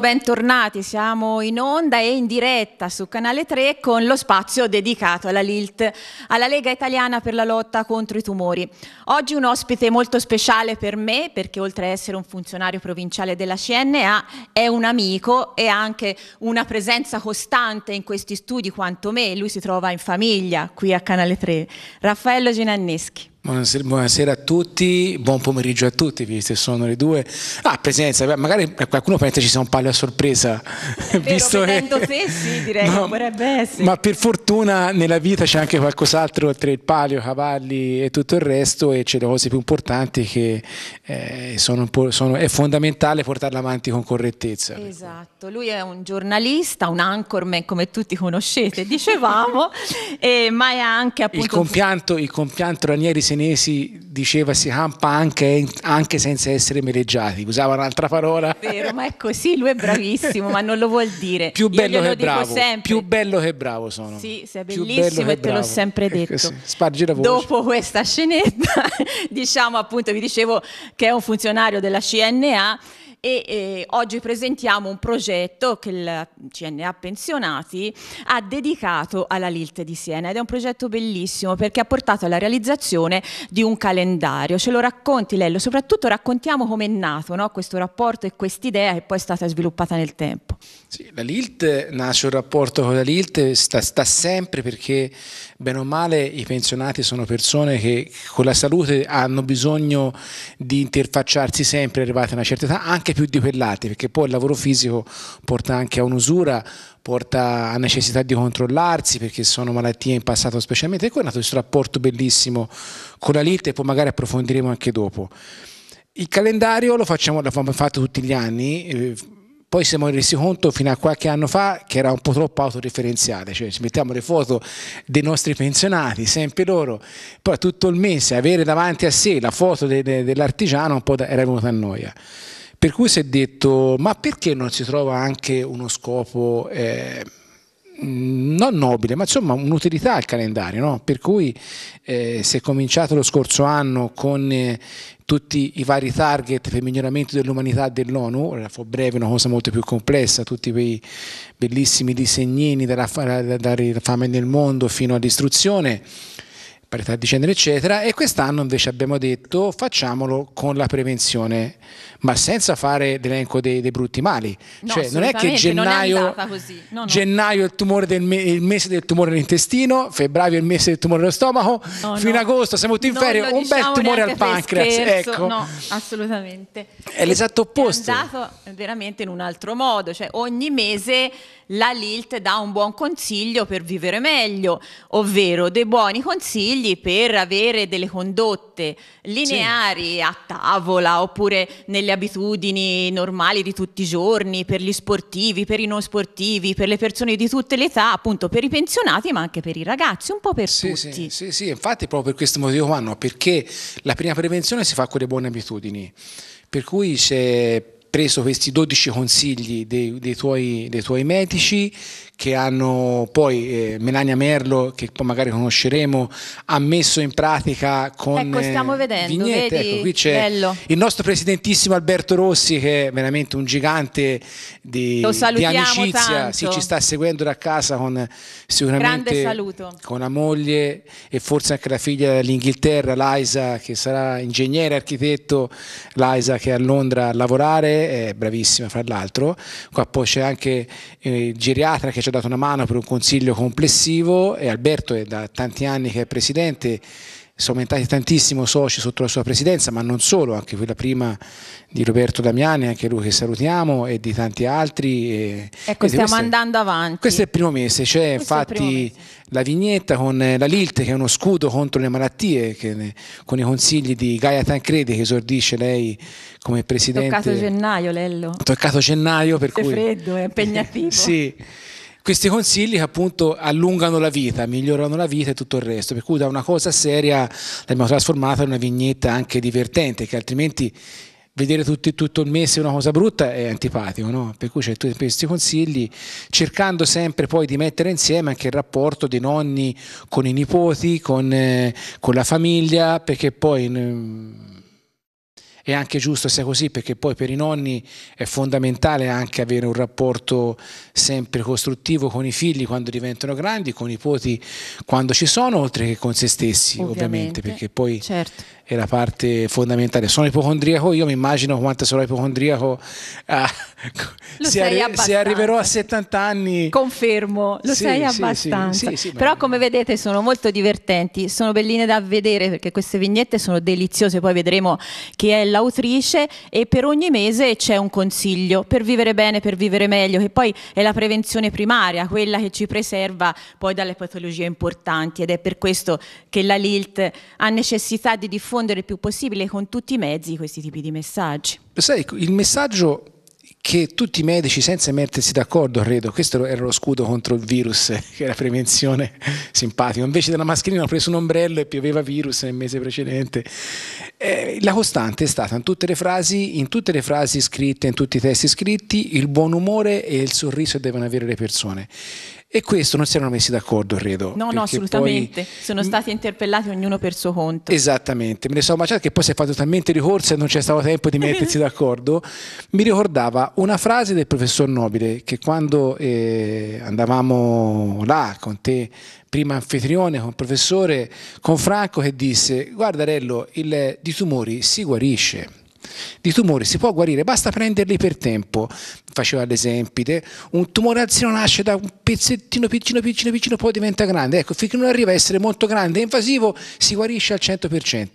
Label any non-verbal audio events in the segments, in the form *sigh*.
bentornati, siamo in onda e in diretta su Canale 3 con lo spazio dedicato alla LILT, alla Lega Italiana per la lotta contro i tumori. Oggi un ospite molto speciale per me perché oltre ad essere un funzionario provinciale della CNA è un amico e ha anche una presenza costante in questi studi quanto me, lui si trova in famiglia qui a Canale 3, Raffaello Ginanneschi. Buonasera, buonasera, a tutti, buon pomeriggio a tutti, visto che sono le due. Ah, presenza, magari qualcuno pensa ci sia un palio a sorpresa. *laughs* Vero, visto che... te sì, direi ma, che potrebbe essere. Ma per fortuna nella vita c'è anche qualcos'altro oltre il palio, cavalli e tutto il resto e c'è le cose più importanti che eh, sono, sono, è fondamentale portarle avanti con correttezza. Esatto, lui è un giornalista, un anchorman come tutti conoscete, dicevamo, *laughs* eh, ma è anche appunto... Il compianto, il compianto Ranieri senesi diceva si campa anche, anche senza essere mereggiati, usava un'altra parola. Vero, ma è così, lui è bravissimo, ma non lo vuol dire. Più bello che bravo, più bello che bravo sono. Sì, sei bellissimo e te l'ho sempre eh, detto. Spargi la voce. Dopo questa scenetta, *laughs* diciamo appunto, vi dicevo che è un funzionario della CNA e eh, oggi presentiamo un progetto che il CNA Pensionati ha dedicato alla LILT di Siena ed è un progetto bellissimo perché ha portato alla realizzazione di un calendario. Ce lo racconti Lello, soprattutto raccontiamo come è nato no? questo rapporto e quest'idea che poi è stata sviluppata nel tempo. Sì, la LILT nasce un rapporto con la LILT, sta, sta sempre perché bene o male i pensionati sono persone che con la salute hanno bisogno di interfacciarsi sempre arrivati a una certa età, anche più di quell'altro, perché poi il lavoro fisico porta anche a un'usura, porta a necessità di controllarsi perché sono malattie in passato specialmente, e ecco, poi è nato questo rapporto bellissimo con la LIT e poi magari approfondiremo anche dopo. Il calendario lo facciamo, l'abbiamo fatto tutti gli anni, eh, poi siamo resi conto fino a qualche anno fa che era un po' troppo autoreferenziale, cioè ci mettiamo le foto dei nostri pensionati, sempre loro, poi tutto il mese avere davanti a sé la foto de, de, dell'artigiano un po' da, era venuta a noia. Per cui si è detto, ma perché non si trova anche uno scopo eh, non nobile, ma insomma un'utilità al calendario, no? per cui eh, si è cominciato lo scorso anno con eh, tutti i vari target per il miglioramento dell'umanità dell'ONU, la for breve una cosa molto più complessa, tutti quei bellissimi disegnini dalla fame nel mondo fino all'istruzione, parità di genere, eccetera. E quest'anno invece abbiamo detto facciamolo con la prevenzione, ma senza fare l'elenco dei, dei brutti mali. No, cioè, non è che gennaio, è, no, no. gennaio è il, me- il, mese del tumore all'intestino, febbraio è il mese del tumore allo stomaco, fino ad agosto siamo tutti in ferie, un diciamo bel tumore al pancreas. Ecco. No, assolutamente. È l'esatto opposto. È andato veramente in un altro modo, cioè ogni mese la LILT dà un buon consiglio per vivere meglio, ovvero dei buoni consigli per avere delle condotte lineari sì. a tavola oppure nelle abitudini normali di tutti i giorni, per gli sportivi, per i non sportivi, per le persone di tutte le età, appunto per i pensionati ma anche per i ragazzi, un po' per sì, tutti. Sì, sì, sì, infatti proprio per questo motivo qua, no, perché la prima prevenzione si fa con le buone abitudini, per cui c'è preso questi 12 consigli dei, dei, tuoi, dei tuoi medici che hanno poi eh, Melania Merlo, che poi magari conosceremo, ha messo in pratica con ecco, eh, stiamo vedendo, vignette. Vedi, ecco, qui c'è bello. il nostro presidentissimo Alberto Rossi, che è veramente un gigante di, di amicizia, si, ci sta seguendo da casa con eh, sicuramente con la moglie e forse anche la figlia dell'Inghilterra, Liza, che sarà ingegnere, architetto, Liza che è a Londra a lavorare, è bravissima fra l'altro, qua poi c'è anche eh, geriatra che ci ha dato una mano per un consiglio complessivo e Alberto è da tanti anni che è presidente sono aumentati tantissimo soci sotto la sua presidenza, ma non solo, anche quella prima di Roberto Damiani, anche lui che salutiamo, e di tanti altri. Ecco, stiamo andando avanti. Questo è il primo mese, c'è cioè, infatti mese. la vignetta con eh, la LILT, che è uno scudo contro le malattie, ne, con i consigli di Gaia Tancredi, che esordisce lei come presidente. Toccato gennaio, Lello. Toccato gennaio, per Se cui... È freddo, è impegnativo. *laughs* sì questi consigli che appunto allungano la vita, migliorano la vita e tutto il resto, per cui da una cosa seria l'abbiamo trasformata in una vignetta anche divertente, che altrimenti vedere tutti, tutto il mese una cosa brutta è antipatico, no? per cui c'è tutti questi consigli, cercando sempre poi di mettere insieme anche il rapporto dei nonni con i nipoti, con, eh, con la famiglia, perché poi... Eh, è anche giusto sia così perché poi per i nonni è fondamentale anche avere un rapporto sempre costruttivo con i figli quando diventano grandi, con i nipoti quando ci sono, oltre che con se stessi ovviamente, ovviamente perché poi certo è la parte fondamentale. Sono ipocondriaco, io mi immagino quanto sarò ipocondriaco ah, se, arri- se, arriverò a 70 anni. Confermo, lo sì, sei abbastanza. Sì, sì, Però come vedete sono molto divertenti, sono belline da vedere perché queste vignette sono deliziose, poi vedremo chi è l'autrice e per ogni mese c'è un consiglio per vivere bene, per vivere meglio, che poi è la prevenzione primaria, quella che ci preserva poi dalle patologie importanti ed è per questo che la LILT ha necessità di diffondere diffondere il più possibile con tutti i mezzi questi tipi di messaggi. Lo sai, il messaggio che tutti i medici, senza mettersi d'accordo, credo, questo era lo scudo contro il virus, *laughs* che era prevenzione *laughs* simpatica, invece della mascherina ho preso un ombrello e pioveva virus nel mese precedente. Eh, la costante è stata in tutte, le frasi, in tutte le frasi scritte, in tutti i testi scritti, il buon umore e il sorriso che devono avere le persone. E questo non si erano messi d'accordo, credo. No, no, assolutamente. Poi... Sono stati interpellati ognuno per suo conto. Esattamente. Me ne sono immaginata certo che poi si è fatto talmente ricorso e non c'è stato tempo di *laughs* mettersi d'accordo. Mi ricordava una frase del professor Nobile che quando eh, andavamo là con te, prima anfitrione, con il professore, con Franco, che disse, guarda Rello, il, di tumori si guarisce di tumori si può guarire, basta prenderli per tempo. Faceva l'esempio, un tumore al seno nasce da un pezzettino piccino piccino piccino, poi diventa grande. Ecco, finché non arriva a essere molto grande e invasivo, si guarisce al 100%.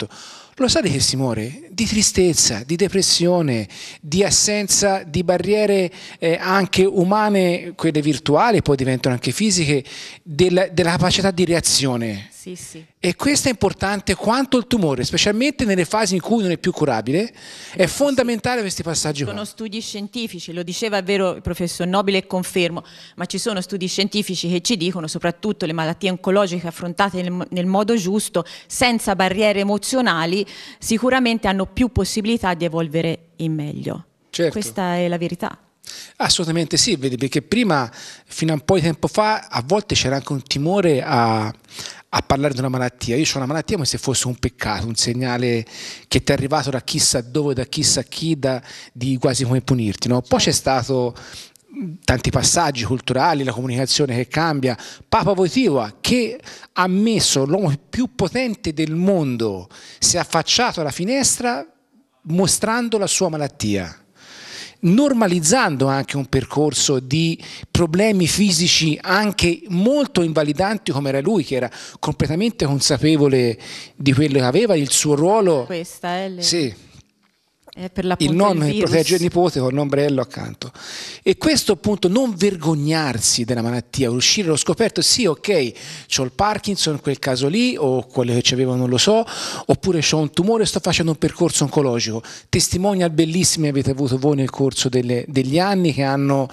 Lo sai che si muore? Di tristezza, di depressione, di assenza di barriere eh, anche umane, quelle virtuali, poi diventano anche fisiche, della, della capacità di reazione sì, sì. E questo è importante quanto il tumore, specialmente nelle fasi in cui non è più curabile, è fondamentale questi passaggi. Ci sono qua. studi scientifici, lo diceva vero il professor Nobile e confermo, ma ci sono studi scientifici che ci dicono soprattutto le malattie oncologiche affrontate nel, nel modo giusto, senza barriere emozionali, sicuramente hanno più possibilità di evolvere in meglio. Certo. Questa è la verità. Assolutamente sì, vedi, perché prima, fino a un po' di tempo fa, a volte c'era anche un timore a, a parlare di una malattia. Io ho una malattia come se fosse un peccato, un segnale che ti è arrivato da chissà dove, da chissà chi, da, di quasi come punirti. No? Poi c'è certo. stato tanti passaggi culturali, la comunicazione che cambia. Papa Voitiva, che ha messo l'uomo più potente del mondo, si è affacciato alla finestra mostrando la sua malattia normalizzando anche un percorso di problemi fisici anche molto invalidanti come era lui, che era completamente consapevole di quello che aveva, il suo ruolo. Questa è le... Sì eh, il nonno che protegge il nipote con l'ombrello accanto. E questo appunto non vergognarsi della malattia, uscire l'ho scoperto, sì ok, ho il Parkinson in quel caso lì, o quello che c'avevo non lo so, oppure ho un tumore e sto facendo un percorso oncologico. Testimonial bellissimi avete avuto voi nel corso delle, degli anni che hanno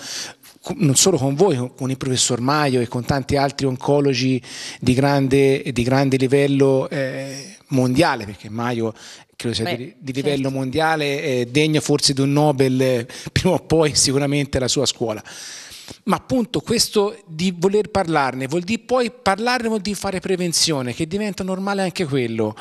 non solo con voi, con il professor Maio e con tanti altri oncologi di grande, di grande livello eh, mondiale, perché Maio credo sia Beh, di, di, livello certo. mondiale, eh, degno forse di un Nobel, eh, prima o poi sicuramente la sua scuola. Ma appunto questo di voler parlarne, vuol dire poi parlarne vuol dire fare prevenzione, che diventa normale anche quello.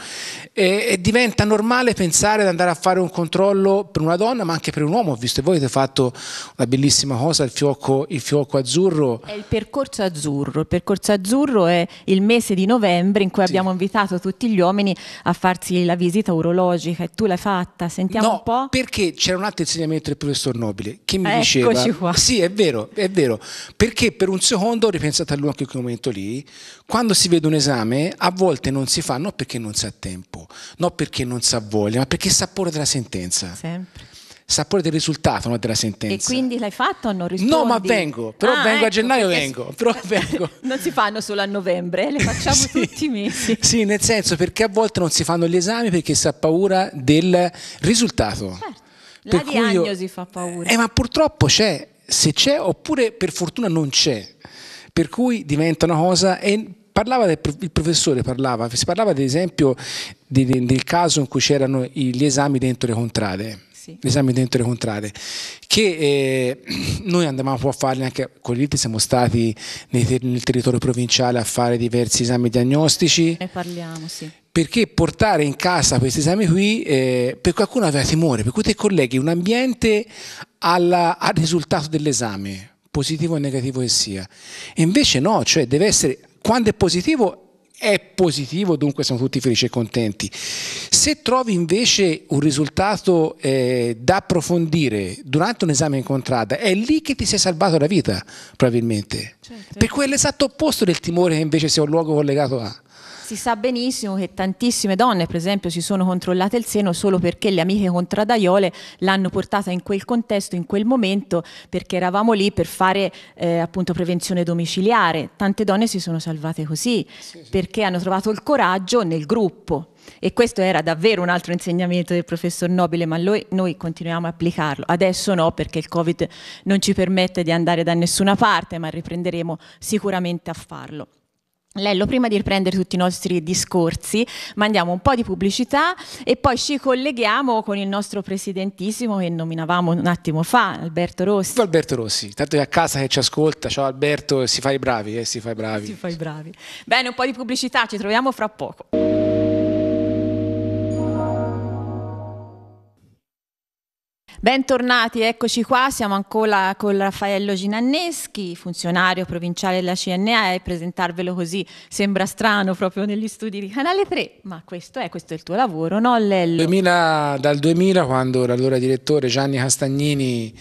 E, e diventa normale pensare ad andare a fare un controllo per una donna, ma anche per un uomo. Ho visto che voi avete fatto una bellissima cosa, il fiocco, il fiocco azzurro. È il percorso azzurro. Il percorso azzurro è il mese di novembre in cui sì. abbiamo invitato tutti gli uomini a farsi la visita urologica e tu l'hai fatta. Sentiamo no, un po'. Perché c'era un altro insegnamento del professor Nobile che mi Eccoci diceva: qua. Sì, è vero, è vero vero, perché per un secondo ripensate a lui anche in quel momento lì, quando si vede un esame a volte non si fa, non perché non si ha tempo, non perché non si ha voglia, ma perché sa sapore della sentenza. Sempre sapore del risultato, non della sentenza. E quindi l'hai fatto o non rispondi? No, ma vengo, però ah, vengo ecco, a gennaio vengo, *laughs* però vengo. *laughs* non si fanno solo a novembre, eh, le facciamo *laughs* sì, tutti i mesi. Sì, nel senso perché a volte non si fanno gli esami perché si ha paura del risultato. Certo. La per diagnosi io, fa paura. Eh, ma purtroppo c'è, se c'è oppure per fortuna non c'è, per cui diventa una cosa... E parlava del, il professore parlava, si parlava ad esempio di, di, del caso in cui c'erano gli esami dentro le contrade. Sì. L'esame dentro le contrade, che eh, noi andavamo a farli anche con l'IT, siamo stati ter, nel territorio provinciale a fare diversi esami diagnostici. Ne parliamo, sì perché portare in casa questi esami qui eh, per qualcuno aveva timore, per cui ti colleghi un ambiente alla, al risultato dell'esame, positivo o negativo che sia. E invece no, cioè deve essere, quando è positivo è positivo, dunque siamo tutti felici e contenti. Se trovi invece un risultato eh, da approfondire durante un esame in contrada, è lì che ti sei salvato la vita, probabilmente. Certo. Per quello esatto opposto del timore che invece sia un luogo collegato a si sa benissimo che tantissime donne, per esempio, si sono controllate il seno solo perché le amiche contradaiole l'hanno portata in quel contesto, in quel momento, perché eravamo lì per fare eh, appunto prevenzione domiciliare. Tante donne si sono salvate così, sì, sì. perché hanno trovato il coraggio nel gruppo. E questo era davvero un altro insegnamento del professor Nobile, ma noi, noi, continuiamo a applicarlo. Adesso no, perché il Covid non ci permette di andare da nessuna parte, ma riprenderemo sicuramente a farlo. Lello, prima di riprendere tutti i nostri discorsi, mandiamo un po' di pubblicità e poi ci colleghiamo con il nostro presidentissimo che nominavamo un attimo fa, Alberto Rossi. Ciao Alberto Rossi, tanto è a casa che ci ascolta. Ciao Alberto, si fa i bravi, eh, si fa i bravi. Si fa i bravi. Bene, un po' di pubblicità, ci troviamo fra poco. Bentornati, eccoci qua, siamo ancora con Raffaello Ginanneschi, funzionario provinciale della CNA e presentarvelo così sembra strano proprio negli studi di Canale 3, ma questo è, questo è il tuo lavoro, no Lello? 2000, dal 2000 quando l'allora direttore Gianni Castagnini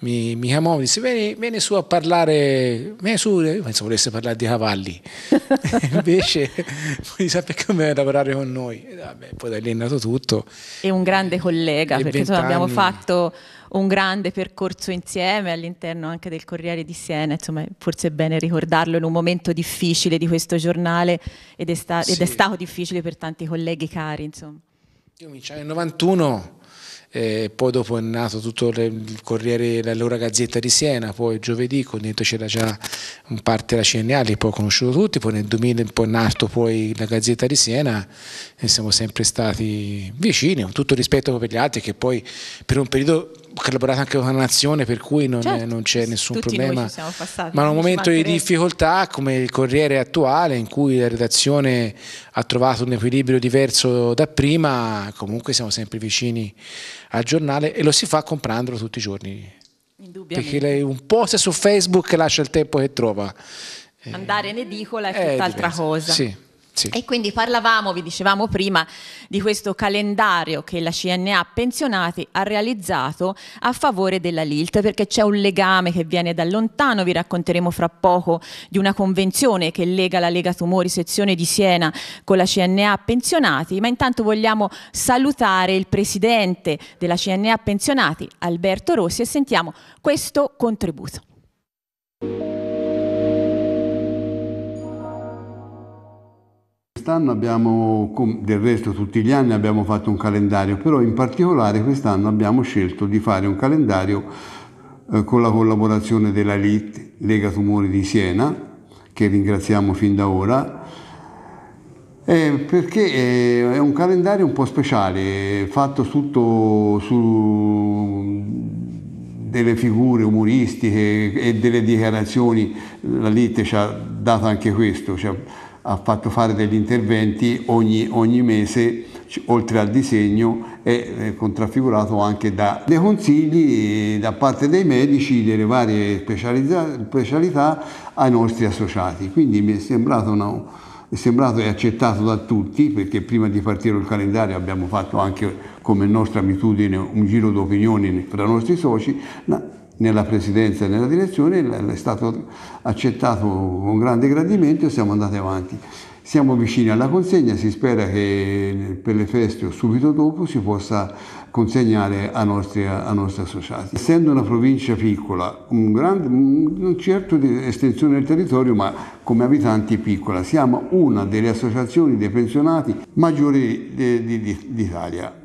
mi, mi chiamò e disse vieni, vieni, su a parlare vieni su io pensavo volesse parlare di cavalli *laughs* *laughs* invece lui sa perché come lavorare con noi e vabbè, poi da lì è nato tutto e un grande collega e perché abbiamo fatto un grande percorso insieme all'interno anche del Corriere di Siena, insomma forse è bene ricordarlo in un momento difficile di questo giornale ed è, sta- sì. ed è stato difficile per tanti colleghi cari. Insomma. Io cominciai nel 91 eh, poi dopo è nato tutto le, il Corriere, l'allora Gazzetta di Siena, poi giovedì con dentro c'era già un parte della CNA, poi ho conosciuto tutti, poi nel 2000 poi è nato poi la Gazzetta di Siena e siamo sempre stati vicini, con tutto rispetto per gli altri che poi per un periodo collaborato anche con la nazione per cui non, certo, non c'è nessun problema passati, ma in un momento di difficoltà come il Corriere attuale in cui la redazione ha trovato un equilibrio diverso da prima comunque siamo sempre vicini al giornale e lo si fa comprandolo tutti i giorni perché lei un post su Facebook lascia il tempo che trova andare in edicola è eh, tutt'altra cosa sì sì. E quindi parlavamo, vi dicevamo prima, di questo calendario che la CNA Pensionati ha realizzato a favore della LILT, perché c'è un legame che viene da lontano, vi racconteremo fra poco di una convenzione che lega la Lega Tumori sezione di Siena con la CNA Pensionati, ma intanto vogliamo salutare il presidente della CNA Pensionati, Alberto Rossi, e sentiamo questo contributo. quest'anno abbiamo, del resto tutti gli anni abbiamo fatto un calendario, però in particolare quest'anno abbiamo scelto di fare un calendario eh, con la collaborazione della LIT, Lega Tumori di Siena, che ringraziamo fin da ora, eh, perché è un calendario un po' speciale, fatto tutto su delle figure umoristiche e delle dichiarazioni, la LIT ci ha dato anche questo, cioè ha fatto fare degli interventi ogni, ogni mese oltre al disegno è contraffigurato anche da dei consigli da parte dei medici delle varie specialità ai nostri associati. Quindi mi è sembrato, una, è sembrato e accettato da tutti perché prima di partire il calendario abbiamo fatto anche come nostra abitudine un giro d'opinioni fra i nostri soci, nella presidenza e nella direzione, è stato accettato con grande gradimento e siamo andati avanti. Siamo vicini alla consegna, si spera che per le feste o subito dopo si possa consegnare ai nostri, a nostri associati. Essendo una provincia piccola, un grande, un certo di estensione del territorio, ma come abitanti piccola, siamo una delle associazioni dei pensionati maggiori d'Italia.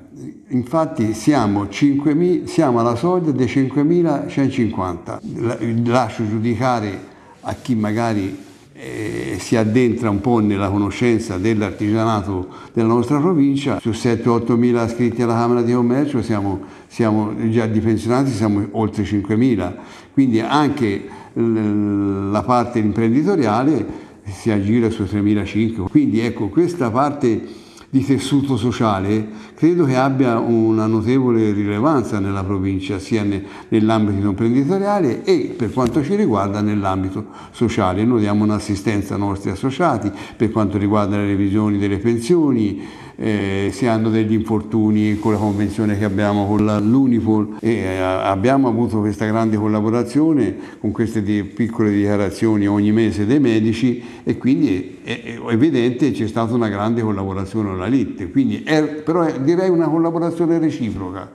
Infatti siamo, 5, siamo alla soglia dei 5.150. Lascio giudicare a chi magari eh, si addentra un po' nella conoscenza dell'artigianato della nostra provincia, su 7 8000 iscritti alla Camera di Commercio siamo, siamo già di pensionati, siamo oltre 5.000. quindi anche la parte imprenditoriale si aggira su 3.500, quindi ecco questa parte di tessuto sociale, credo che abbia una notevole rilevanza nella provincia, sia nell'ambito imprenditoriale e per quanto ci riguarda nell'ambito sociale. Noi diamo un'assistenza ai nostri associati per quanto riguarda le revisioni delle pensioni, eh, si hanno degli infortuni con la convenzione che abbiamo con l'Unipol e eh, abbiamo avuto questa grande collaborazione con queste di piccole dichiarazioni ogni mese dei medici e quindi è, è evidente c'è stata una grande collaborazione alla LIT, quindi è, però è, direi una collaborazione reciproca.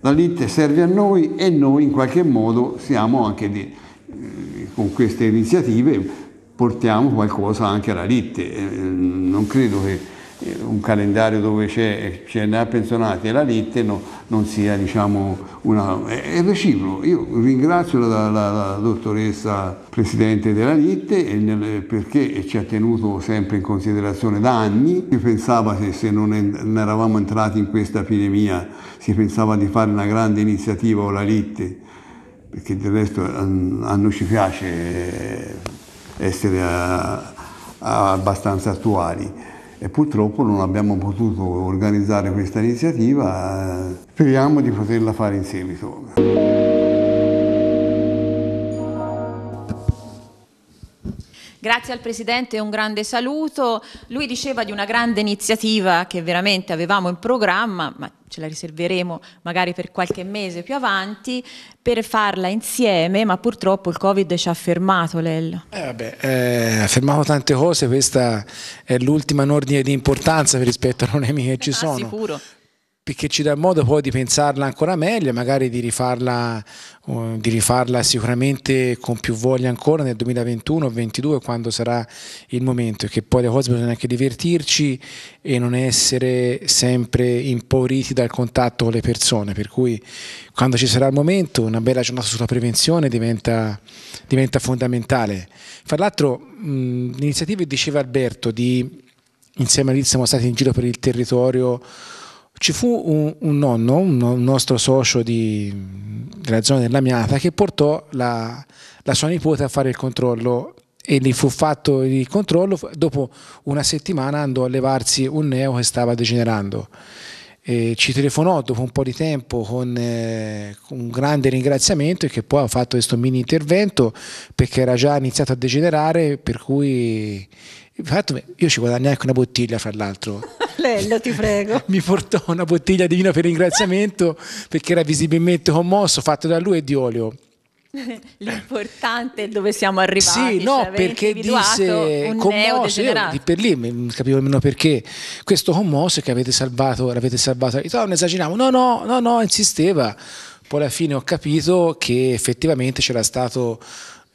La LIT serve a noi e noi in qualche modo siamo anche di, eh, con queste iniziative portiamo qualcosa anche alla LIT. Eh, non credo che un calendario dove c'è CNA pensionati e la LIT no, non sia diciamo una... è, reciproco. Io ringrazio la, la, la dottoressa presidente della LIT perché ci ha tenuto sempre in considerazione da anni. Si pensava che se non, è, non eravamo entrati in questa epidemia si pensava di fare una grande iniziativa o la LIT perché del resto mm, a noi ci piace eh, essere a, eh, a abbastanza attuali e purtroppo non abbiamo potuto organizzare questa iniziativa, eh, speriamo di poterla fare in seguito. Grazie al Presidente, un grande saluto. Lui diceva di una grande iniziativa che veramente avevamo in programma, ma ce la riserveremo magari per qualche mese più avanti, per farla insieme, ma purtroppo il Covid ci ha fermato, Lello. Eh vabbè, eh, ha fermato tante cose, questa è l'ultima in ordine di importanza rispetto alle nemiche che ci ah, sono. Sicuro perché ci dà modo poi di pensarla ancora meglio, e magari di rifarla, uh, di rifarla sicuramente con più voglia ancora nel 2021 o 2022 quando sarà il momento, che poi le cose bisogna anche divertirci e non essere sempre impauriti dal contatto con le persone, per cui quando ci sarà il momento una bella giornata sulla prevenzione diventa, diventa fondamentale. Fra l'altro l'iniziativa diceva Alberto di insieme a lì siamo stati in giro per il territorio ci fu un, un nonno, un, un, nostro socio di, della zona della Miata, che portò la, la sua nipote a fare il controllo e gli fu fatto il controllo, dopo una settimana andò a levarsi un neo che stava degenerando. E ci telefonò dopo un po' di tempo con eh, un grande ringraziamento e che poi ha fatto questo mini intervento perché era già iniziato a degenerare, per cui Fatto, io ci guadagno anche una bottiglia fra l'altro. *laughs* Lello, ti prego. Mi portò una bottiglia di vino per ringraziamento perché era visibilmente commosso, fatto da lui e di olio. *laughs* L'importante è dove siamo arrivati. Sì, no, cioè perché disse commosso, io per lì non capivo nemmeno perché, questo commosso che avete salvato, l'avete salvato, io, non esageriamo, no, no, no, no, insisteva. Poi alla fine ho capito che effettivamente c'era stato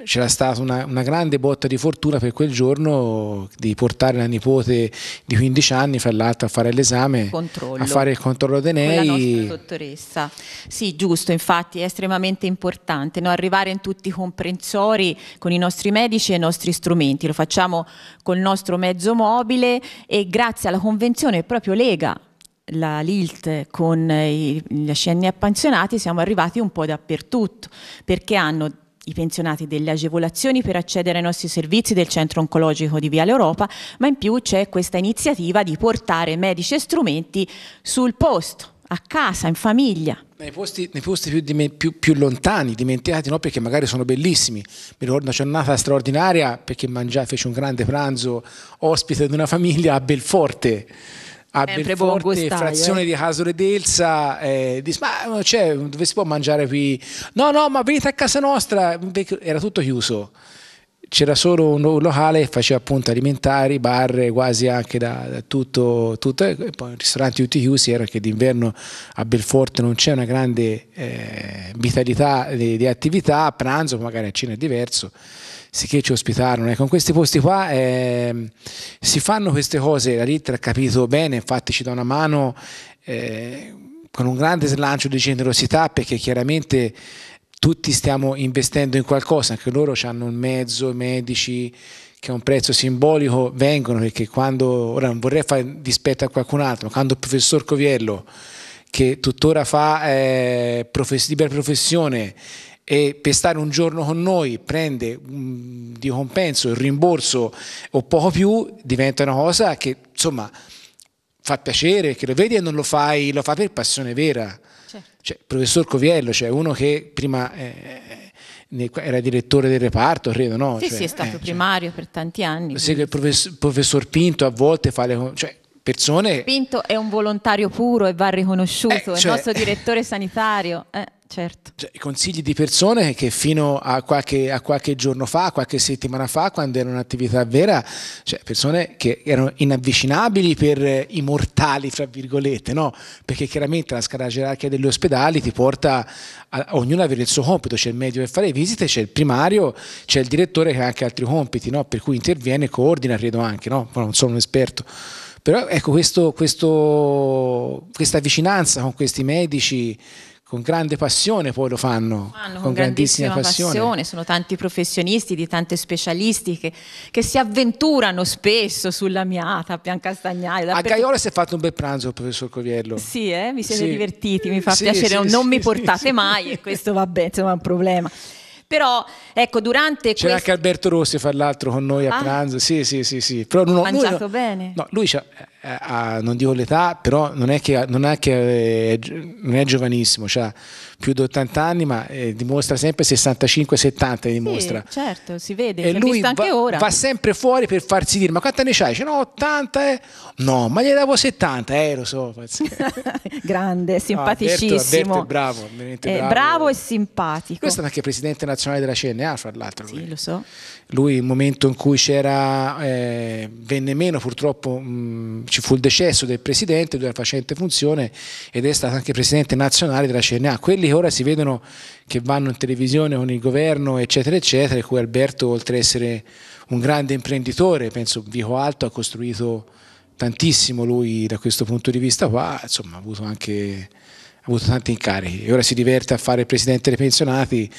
c'era stata una, una, grande botta di fortuna per quel giorno di portare la nipote di 15 anni, fra l'altro, a fare l'esame, a fare il controllo dei nei. La dottoressa. Sì, giusto, infatti è estremamente importante no? arrivare in tutti i comprensori con i nostri medici e i nostri strumenti, lo facciamo col nostro mezzo mobile e grazie alla convenzione proprio Lega la LILT con i, gli scenni appassionati siamo arrivati un po' dappertutto perché hanno i pensionati delle agevolazioni per accedere ai nostri servizi del centro oncologico di Viale Europa, ma in più c'è questa iniziativa di portare medici e strumenti sul posto, a casa, in famiglia. Nei posti, nei posti più, più, più, lontani, dimenticati, no? perché magari sono bellissimi. Mi ricordo una giornata straordinaria perché mangiai, fece un grande pranzo ospite di una famiglia a Belforte a Belforte, frazione eh. di Casore d'Elsa, eh, disse, ma eh, cioè, dove si può mangiare qui? No, no, ma venite a casa nostra, era tutto chiuso. C'era solo un locale che faceva appunto alimentari, bar, quasi anche da, da tutto, tutto, e poi ristoranti tutti chiusi, era che d'inverno a Belforte non c'è una grande eh, vitalità di, di attività, a pranzo magari a cena è diverso che ci ospitarono. E con questi posti qua eh, si fanno queste cose, la Ritter ha capito bene, infatti ci dà una mano eh, con un grande slancio di generosità perché chiaramente tutti stiamo investendo in qualcosa, anche loro hanno un mezzo, i medici che a un prezzo simbolico vengono perché quando, ora non vorrei fare dispetto a qualcun altro, ma quando il professor Coviello che tuttora fa eh, profess- libera professione e per stare un giorno con noi prende mh, mm, di compenso il rimborso o poco più, diventa una cosa che insomma fa piacere, che lo vedi e non lo fai, lo fa per passione vera. Certo. Cioè, professor Coviello, cioè uno che prima... Eh, era direttore del reparto, credo, no? Sì, cioè, sì, è stato eh, cioè, primario cioè, per tanti anni. Sì, il professor, professor, Pinto a volte fa le... Cioè, persone... Pinto è un volontario puro e va riconosciuto, eh, cioè, è il cioè nostro direttore sanitario. Eh certo. Cioè, consigli di persone che fino a qualche, a qualche, giorno fa, qualche settimana fa, quando era un'attività vera, cioè persone che erano inavvicinabili per i mortali, fra virgolette, no? Perché chiaramente la scala gerarchica degli ospedali ti porta a, a ognuno avere il suo compito, c'è il medico che fa le visite, c'è il primario, c'è il direttore che ha anche altri compiti, no? Per cui interviene, coordina, credo anche, no? Non sono un esperto. Però ecco questo, questo, questa vicinanza con questi medici con grande passione poi lo fanno, fanno con, grandissima, grandissima passione. passione. Sono tanti professionisti di tante specialisti che si avventurano spesso sulla miata, a Piancastagnale. A Gaiola si è fatto un bel pranzo, professor Coviello. Sì, eh? vi siete sì. divertiti, mi fa sì, piacere, sì, non mi portate mai e questo va bene, insomma è un problema però ecco durante c'era quest... anche Alberto Rossi fra l'altro con noi a ah. pranzo sì sì sì sì però non, mangiato lui, bene no, lui ci ha a, non dico l'età, però non è che, non è, che è, non è giovanissimo, cioè più di 80 anni, ma eh, dimostra sempre 65-70. Sì, dimostra. certo, si vede. E lui va, anche ora. va sempre fuori per farsi dire: Ma quanti anni c'hai? Dice, no, 80, eh. no, ma gli davo 70, eh, lo so. *laughs* Grande, ah, simpaticissimo. No, Alberto, Alberto bravo, eh, bravo, bravo. e simpatico. Questo è anche presidente nazionale della CNA, fra l'altro. Sì, lui. lo so. Lui, il momento in cui c'era, eh, venne meno purtroppo. Mh, mm, ci fu il decesso del presidente, della facente funzione ed è stato anche presidente nazionale della CNA. Quelli che ora si vedono che vanno in televisione con il governo, eccetera, eccetera, e cui Alberto, oltre ad essere un grande imprenditore, penso Vico Alto, ha costruito tantissimo lui da questo punto di vista qua, insomma ha avuto anche ha avuto tanti incarichi e ora si diverte a fare il presidente dei pensionati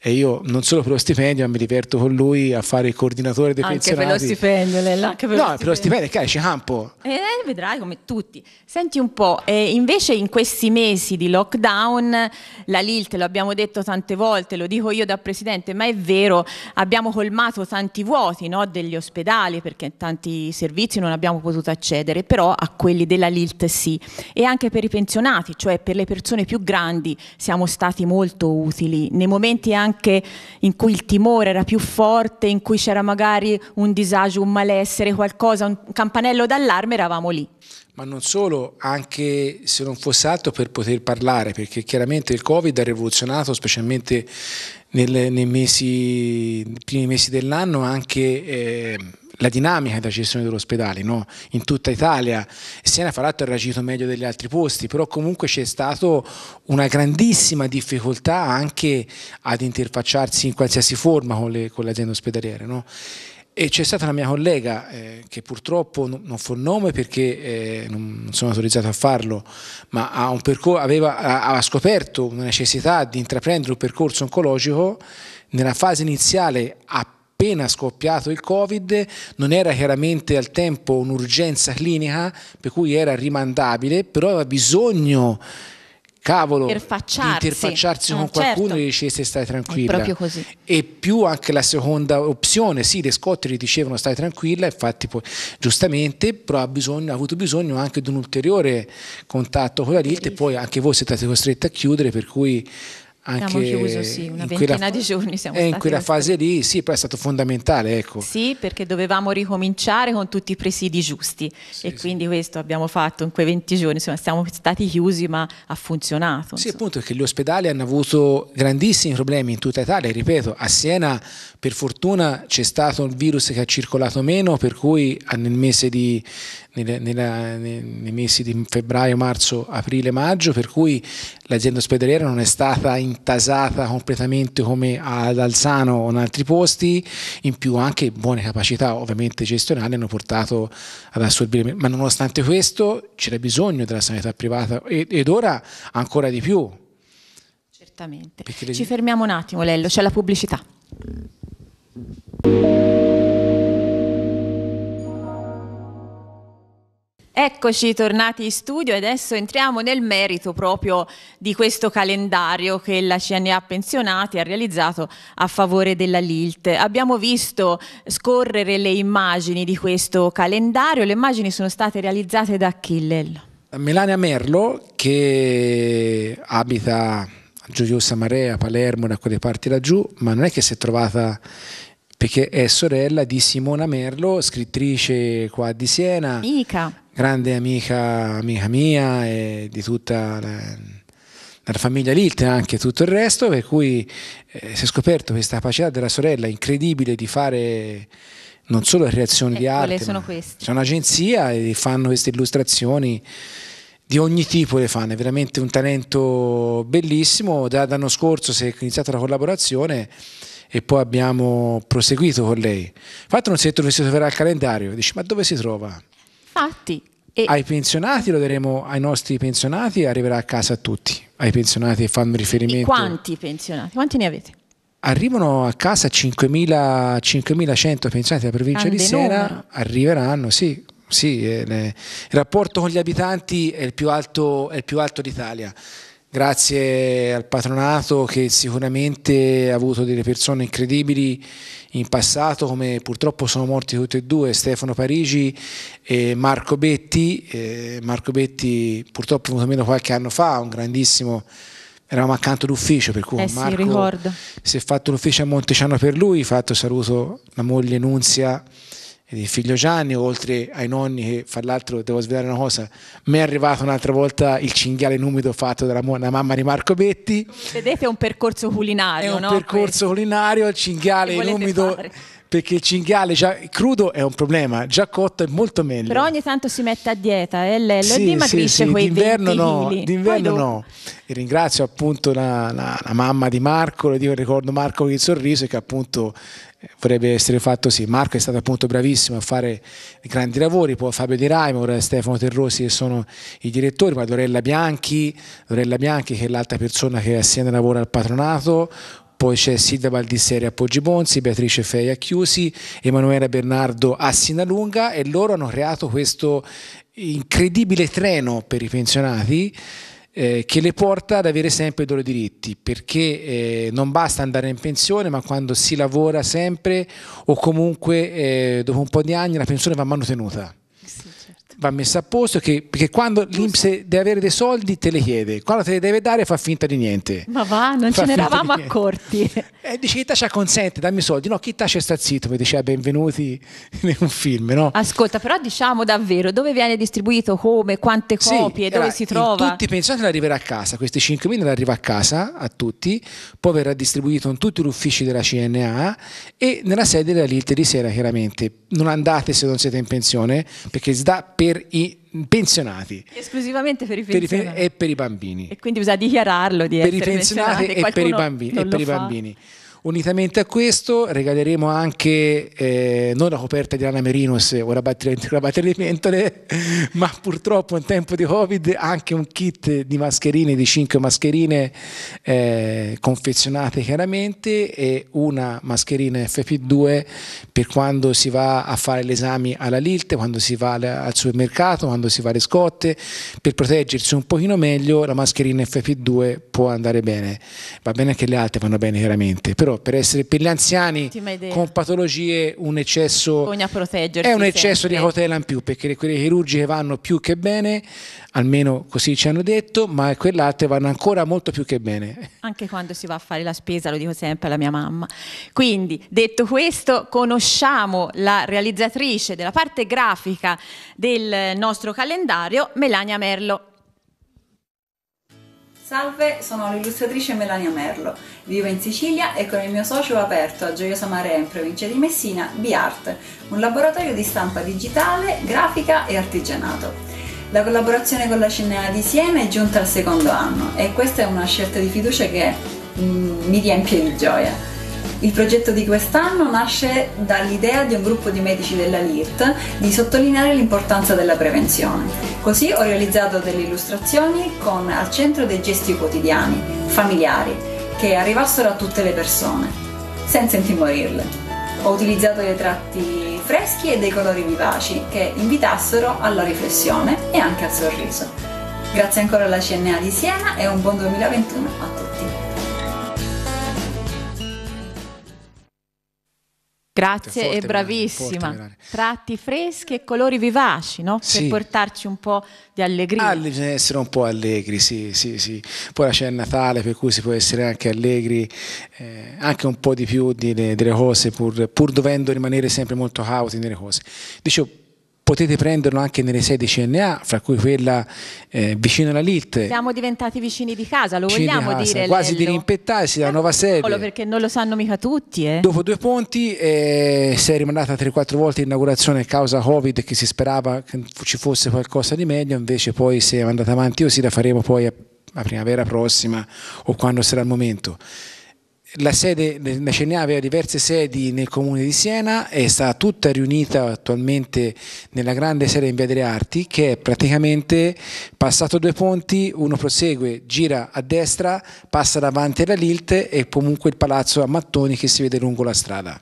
e io non solo per lo stipendio ma mi diverto con lui a fare il coordinatore dei anche pensionati anche per lo stipendio Lella anche per no lo per lo stipendio che esce campo eh, eh, vedrai come tutti senti un po' eh, invece in questi mesi di lockdown la LILT lo abbiamo detto tante volte lo dico io da presidente ma è vero abbiamo colmato tanti vuoti no, degli ospedali perché tanti servizi non abbiamo potuto accedere però a quelli della LILT sì e anche per i pensionati cioè per le persone più grandi siamo stati molto utili nei momenti anche anche in cui il timore era più forte, in cui c'era magari un disagio, un malessere, qualcosa, un campanello d'allarme, eravamo lì. Ma non solo, anche se non fosse altro per poter parlare, perché chiaramente il Covid ha rivoluzionato, specialmente nel, nei, mesi, nei primi mesi dell'anno, anche eh, la dinamica della gestione dell'ospedale no? in tutta Italia. Siena fra l'altro ha reagito meglio degli altri posti, però comunque c'è stata una grandissima difficoltà anche ad interfacciarsi in qualsiasi forma con, le, con l'azienda ospedaliera. No? E c'è stata una mia collega eh, che purtroppo non, non fa il nome perché eh, non sono autorizzato a farlo, ma ha, percor- aveva, ha, ha scoperto una necessità di intraprendere un percorso oncologico nella fase iniziale appena appena scoppiato il Covid, non era chiaramente al tempo un'urgenza clinica, per cui era rimandabile, però aveva bisogno cavolo interfacciarsi. interfacciarci con eh, certo. qualcuno certo. e dicesse stai tranquilla Proprio così. e più anche la seconda opzione sì le scotte dicevano stai tranquilla infatti poi, giustamente però ha, bisogno, ha, avuto bisogno anche di un ulteriore contatto con la LILT e poi anche voi siete stati costretti a chiudere per cui Abbiamo chiuso sì, una ventina quella, di giorni siamo eh, stati. in quella fase lì sì, però è stato fondamentale. Ecco. Sì, perché dovevamo ricominciare con tutti i presidi giusti sì, e quindi questo abbiamo fatto in quei 20 giorni, insomma siamo stati chiusi ma ha funzionato. Insomma. Sì, appunto perché gli ospedali hanno avuto grandissimi problemi in tutta Italia, ripeto, a Siena per fortuna c'è stato il virus che ha circolato meno, per cui eh, nel mese di, nel, nella, nei mesi di febbraio, marzo, aprile, maggio, per cui l'azienda ospedaliera non è stata intasata completamente come ad Alzano o in altri posti, in più anche buone capacità ovviamente gestionali hanno portato ad assorbire, ma nonostante questo c'era bisogno della sanità privata ed, ed ora ancora di più. Certamente. Le... Ci fermiamo un attimo, Lello, c'è la pubblicità. Eccoci tornati in studio e adesso entriamo nel merito proprio di questo calendario che la CNA Pensionati ha realizzato a favore della LILT. Abbiamo visto scorrere le immagini di questo calendario, le immagini sono state realizzate da Killel. Melania Merlo che abita a Giuliusa Marea, a Palermo, da quelle parti laggiù, ma non è che si è trovata perché è sorella di Simona Merlo, scrittrice qua di Siena. Amica. Grande amica, amica mia e di tutta la la famiglia Lilt e anche tutto il resto, per cui eh, si è scoperto questa capacità della sorella incredibile di fare non solo creazioni eh, di arte, sono c'è un'agenzia e fanno queste illustrazioni di ogni tipo le fanno, è veramente un talento bellissimo, da, dall'anno scorso si è iniziata la collaborazione e poi abbiamo proseguito con lei. Infatti non si è detto che si troverà il calendario, dici ma dove si trova? Infatti. E... Ai pensionati lo daremo ai nostri pensionati e arriverà a casa a tutti, ai pensionati che fanno riferimento. E quanti pensionati? Quanti ne avete? Arrivano a casa 5.100 pensionati della provincia Grande di Siena, numero. arriveranno, sì, sì, eh, il rapporto con gli abitanti è il più alto, il più alto d'Italia grazie al patronato che sicuramente ha avuto delle persone incredibili in passato come purtroppo sono morti tutti e due Stefano Parigi e Marco Betti Marco Betti purtroppo è venuto meno qualche anno fa un grandissimo eravamo accanto all'ufficio per cui eh Marco sì, si è fatto l'ufficio a Monteciano per lui fatto saluto la moglie Nunzia il figlio Gianni, oltre ai nonni che fra l'altro devo svelare una cosa, mi è arrivato un'altra volta il cinghiale numido fatto dalla, mamma di Marco Betti. Vedete è un percorso culinario, è un no? percorso culinario, il cinghiale numido fare? perché il cinghiale già crudo è un problema, già cotto è molto meglio. Però ogni tanto si mette a dieta e eh, lei sì, dimagrisce sì, sì. quei d'inverno no, d'inverno no. E ringrazio appunto la, la, la mamma di Marco, lo dico, ricordo Marco con il sorriso che appunto vorrebbe essere fatto sì. Marco è stato appunto bravissimo a fare grandi lavori, poi Fabio Di Raimo, Stefano Terrosi che sono i direttori, poi Lorella Bianchi, Lorella Bianchi che è l'altra persona che assieme lavora al patronato, poi c'è Silvia Valdisseri a Poggi Bonzi, Beatrice Fei a Chiusi, Emanuela Bernardo a Sinalunga e loro hanno creato questo incredibile treno per i pensionati eh, che le porta ad avere sempre i loro diritti, perché eh, non basta andare in pensione, ma quando si lavora sempre o comunque eh, dopo un po' di anni la pensione va manutenuta va messa a posto, che, perché quando l'Inps deve avere dei soldi te le chiede, quando te le deve dare fa finta di niente. Ma va, non fa ce ne eravamo accorti. *laughs* E eh, dice Chitta ci consente, dammi i soldi. No, Chitta c'è sta zitto, mi diceva ah, benvenuti *laughs* in un film, no? Ascolta, però diciamo davvero, dove viene distribuito, come, quante copie, sì, dove era, si trova? Tutti pensate che arriverà a casa, questi 5.000 arriva a casa a tutti, poi verrà distribuito in tutti gli uffici della CNA e nella sede della Lilte di sera chiaramente. Non andate se non siete in pensione, perché da per per i pensionati. Esclusivamente per i pensionati. Per i, e per i bambini. E quindi bisogna dichiararlo di per essere i pensionati e per i bambini. Unitamente a questo regaleremo anche eh, non la coperta di Anna Merinus o la batteria, *laughs* di pentole, ma purtroppo in tempo di Covid anche un kit di mascherine, di 5 mascherine eh, confezionate chiaramente e una mascherina FP2 per quando si va a fare gli esami alla LILT, quando si va al supermercato, quando si va alle scotte, per proteggersi un pochino meglio la mascherina FP2 può andare bene. Va bene anche le altre vanno bene chiaramente, però però per, essere, per gli anziani con patologie un eccesso bisogna proteggersi è un eccesso sempre. di cautela in più perché quelle chirurgiche vanno più che bene almeno così ci hanno detto ma quelle altre vanno ancora molto più che bene anche quando si va a fare la spesa lo dico sempre alla mia mamma quindi detto questo conosciamo la realizzatrice della parte grafica del nostro calendario Melania Merlo Salve, sono l'illustratrice Melania Merlo, vivo in Sicilia e con il mio socio ho aperto a Gioiosa Marea in provincia di Messina BiArt, un laboratorio di stampa digitale, grafica e artigianato. La collaborazione con la Cinea di Siena è giunta al secondo anno e questa è una scelta di fiducia che mh, mm, mi riempie di gioia. Il progetto di quest'anno nasce dall'idea di un gruppo di medici della LIRT di sottolineare l'importanza della prevenzione. Così ho realizzato delle illustrazioni con al centro dei gesti quotidiani, familiari, che arrivassero a tutte le persone, senza intimorirle. Ho utilizzato dei tratti freschi e dei colori vivaci che invitassero alla riflessione e anche al sorriso. Grazie ancora alla CNA di Siena e un buon 2021 a tutti. Grazie e bravissima. Mirare, Tratti freschi e colori vivaci, no? Sì. Per portarci un po' di allegria. Ah, bisogna essere un po' allegri, sì, sì, sì. Poi c'è il Natale, per cui si può essere anche allegri, eh, anche un po' di più delle, delle cose, pur, pur, dovendo rimanere sempre molto cauti nelle cose. Dicevo, potete prenderlo anche nelle sedi CNA, fra cui quella eh, vicino alla LIT. Siamo diventati vicini di casa, lo vicini vogliamo casa, dire. Quasi Lello. di rimpettarsi dalla eh, nuova sede. Solo perché non lo sanno mica tutti. Eh. Dopo due ponti eh, si è rimandata 3-4 volte l'inaugurazione causa Covid che si sperava che ci fosse qualcosa di meglio, invece poi se è andata avanti così la faremo poi a, a primavera prossima o quando sarà il momento. La, sede, la CNA aveva diverse sedi nel comune di Siena e sta tutta riunita attualmente nella grande sede in Via delle Arti che è praticamente passato due ponti, uno prosegue, gira a destra, passa davanti alla Lilt e comunque il palazzo a mattoni che si vede lungo la strada.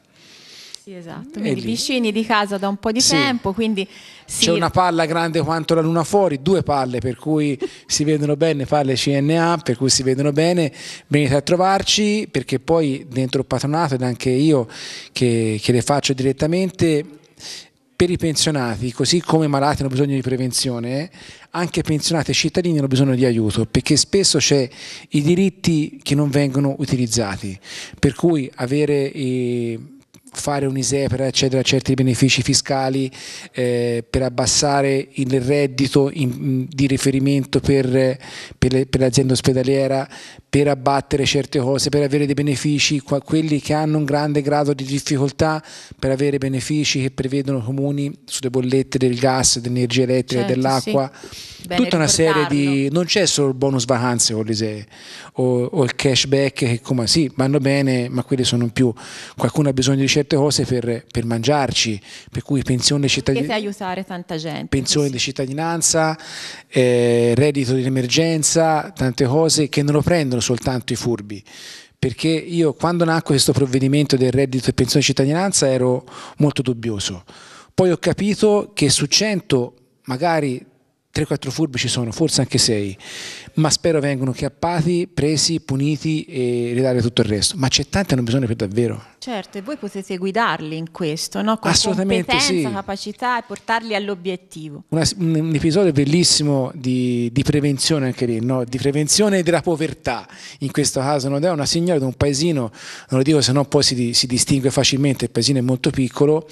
Sì, esatto. Mm. Quindi vicini di casa da un po' di sì. tempo, quindi sì. C'è una palla grande quanto la luna fuori, due palle per cui si vedono bene, palle CNA, per cui si vedono bene, venite a trovarci perché poi dentro il patronato ed anche io che, che le faccio direttamente per i pensionati, così come i malati hanno bisogno di prevenzione, anche i pensionati e i cittadini hanno bisogno di aiuto, perché spesso c'è i diritti che non vengono utilizzati, per cui avere... I fare un ISE per accedere a certi benefici fiscali, eh, per abbassare il reddito in, mm, di riferimento per, per l'azienda ospedaliera, per abbattere certe cose, per avere dei benefici, quelli che hanno un grande grado di difficoltà per avere benefici che prevedono comuni sulle bollette del gas, dell'energia elettrica, certo, dell'acqua, sì. tutta una serie di... non c'è solo il bonus vacanze con l'ISEE o, o il cashback che come sì, vanno bene, ma quelli sono in più. Qualcuno ha bisogno di certi certe cose per, per mangiarci, per cui pensione di cittadinanza. aiutare tanta gente. Pensione di cittadinanza, eh, reddito di emergenza, tante cose che non lo prendono soltanto i furbi perché io quando nacque questo provvedimento del reddito e pensione di cittadinanza ero molto dubbioso. Poi ho capito che su 100, magari 3-4 furbi ci sono, forse anche 6, ma spero vengano chiappati, presi, puniti e ridare tutto il resto. Ma c'è tanta hanno bisogno più davvero. Certo, e voi potete guidarli in questo, no? con Assolutamente, competenza, sì. capacità e portarli all'obiettivo. Una, un, episodio bellissimo di, di prevenzione anche lì, no? di prevenzione della povertà. In questo caso non è una signora di un paesino, non lo dico se no poi si, si distingue facilmente, il paesino è molto piccolo,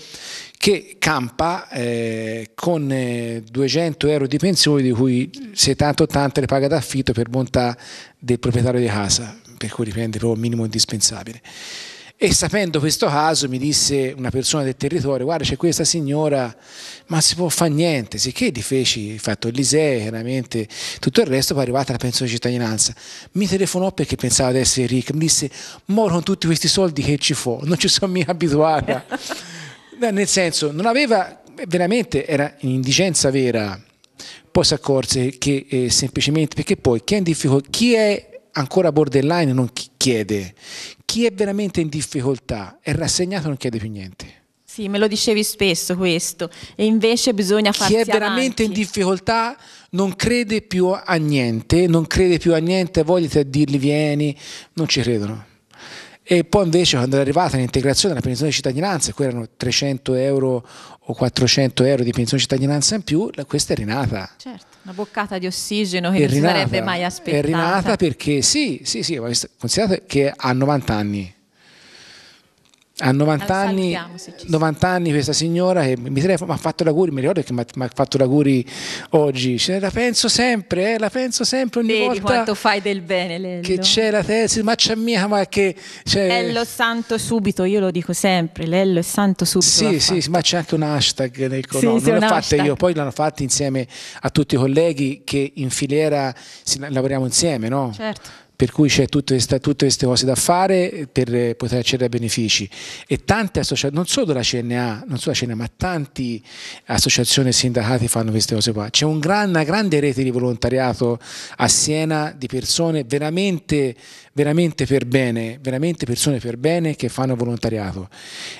che campa eh, con 200 eh, euro di pensione di cui 70-80 le paga d'affitto per bontà del proprietario di casa, per cui riprende proprio il minimo indispensabile. E sapendo questo caso mi disse una persona del territorio, guarda c'è questa signora, ma si può fare niente, sicché gli feci, fatto l'ISEE, chiaramente, tutto il resto, poi è arrivata la pensione di cittadinanza. Mi telefonò perché pensava di essere ricca, mi disse, moro con tutti questi soldi che ci fo, non ci sono mica abituata. *laughs* Nel senso, non aveva, veramente era in indigenza vera. Poi si accorse che eh, semplicemente, perché poi chi è in difficoltà, chi è ancora borderline non chiede, chi è veramente in difficoltà è rassegnato non chiede più niente. Sì, me lo dicevi spesso questo, e invece bisogna farsi Chi è veramente avanti. in difficoltà non crede più a niente, non crede più a niente, vogliono a dirgli vieni, non ci credono e poi invece quando è arrivata l'integrazione della pensione di cittadinanza, qui erano 300 euro o 400 euro di pensione di cittadinanza in più, questa è rinata. Certo, una boccata di ossigeno che è non rinata, sarebbe mai aspettata. È rinata perché sì, sì, sì, considerate che ha 90 anni a 90 anni, 90 anni, questa signora che mi ha fatto l'auguri, mi ricordo che mi ha fatto l'auguri oggi, cioè, la penso sempre, eh, la penso sempre ogni Vedi volta. quanto fai del bene, Lello. Che c'è la tesi, ma c'è mia, ma che... Cioè... Lello santo subito, io lo dico sempre, Lello è santo subito. Sì, sì, sì, ma c'è anche un hashtag nel sì, no, sì, non l'ho fatta io, poi l'hanno fatta insieme a tutti i colleghi che in filiera lavoriamo insieme, no? Certo per cui c'è tutte, tutte queste, cose da fare per poter accedere ai benefici e tante associazioni, non solo la CNA, non solo la CNA ma tante associazioni e sindacati fanno queste cose qua, c'è un gran, una grande rete di volontariato a Siena di persone veramente, veramente per bene, veramente persone per bene che fanno volontariato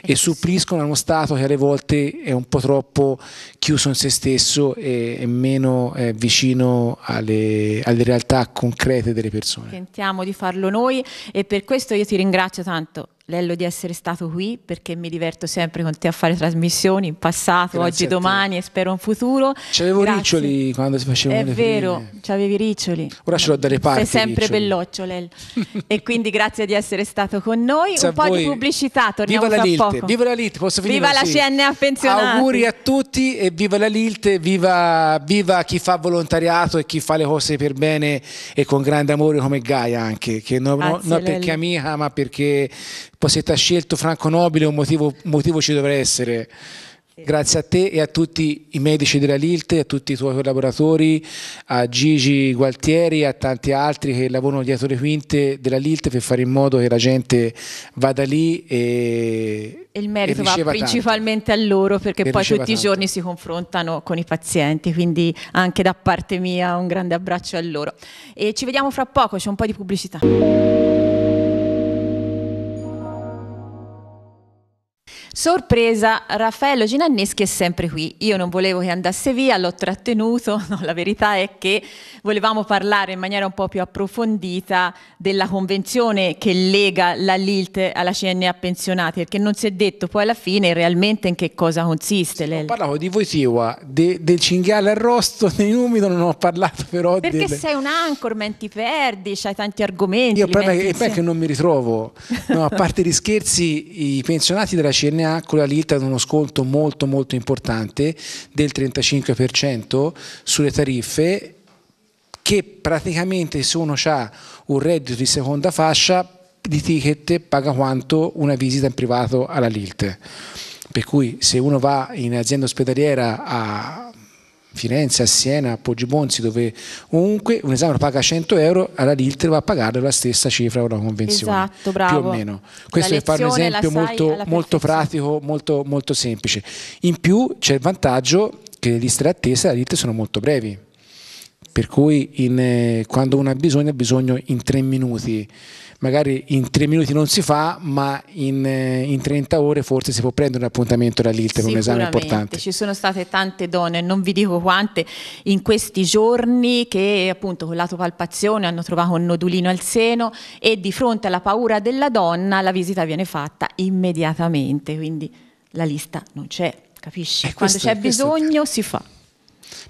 e suppliscono a uno Stato che alle volte è un po' troppo chiuso in se stesso e, e meno eh, vicino alle, alle realtà concrete delle persone sentiamo di farlo noi e per questo io ti ringrazio tanto Lello di essere stato qui perché mi diverto sempre con te a fare trasmissioni in passato, Grazie oggi, domani e spero un futuro. C'avevo Riccioli quando si faceva È vero, c'avevi Riccioli. Ora ce l'ho dalle reparto. Sei sempre Riccioli. belloccio Lello. *laughs* e quindi grazie di essere stato con noi. Un po' voi. di pubblicità, torniamo viva la Lilt, Viva la Lilt, posso finire Viva così. la CNA pensionati. Auguri a tutti e viva la Lilt, viva, viva chi fa volontariato e chi fa le cose per bene e con grande amore come Gaia anche, che non, grazie, non perché amica ma perché poi se ti ha scelto Franco Nobile un motivo, motivo ci dovrà essere. Grazie a te e a tutti i medici della Lilt a tutti i tuoi collaboratori, a Gigi Gualtieri a tanti altri che lavorano dietro le quinte della Lilt per fare in modo che la gente vada lì e Il merito e va tanto. principalmente a loro perché e poi tutti tanto. i giorni si confrontano con i pazienti, quindi anche da parte mia un grande abbraccio a loro. E ci vediamo fra poco, c'è un po' di pubblicità. Sorpresa, Raffaello Ginanneschi è sempre qui. Io non volevo che andasse via, l'ho trattenuto. *laughs* No, la verità è che volevamo parlare in maniera un po' più approfondita della convenzione che lega la LILT alla CNA pensionati, perché non si è detto poi alla fine realmente in che cosa consiste. Sì, parlavo di Voitiva, de, del cinghiale arrosto, nei *laughs* umido non ho parlato però. Perché delle... sei un anchorman, ti perdi, c'hai tanti argomenti. Io però il problema è che non mi ritrovo. No, a parte gli scherzi, i pensionati della CNA con la Lilta ad uno sconto molto molto importante del 35% sulle tariffe che praticamente se uno ha un reddito di seconda fascia di ticket paga quanto una visita in privato alla Lilt. Per cui se uno va in azienda ospedaliera a Firenze, a Siena, a Poggibonsi, dove ovunque un esame lo paga 100 euro, alla Lilter va a pagare la stessa cifra o la convenzione. Esatto, bravo. Più o meno. Questo è fare un esempio molto, molto pratico, molto, molto semplice. In più c'è il vantaggio che le liste d'attesa alla Lilter sono molto brevi per cui in, eh, quando uno ha bisogno ha bisogno in tre minuti magari in tre minuti non si fa, ma in, eh, in 30 ore forse si può prendere un appuntamento dall'ILT per un esame importante. Ci sono state tante donne, non vi dico quante, in questi giorni che appunto con l'autopalpazione hanno trovato un nodulino al seno e di fronte alla paura della donna la visita viene fatta immediatamente, quindi la lista non c'è, capisci? Eh, questo, Quando c'è bisogno si fa.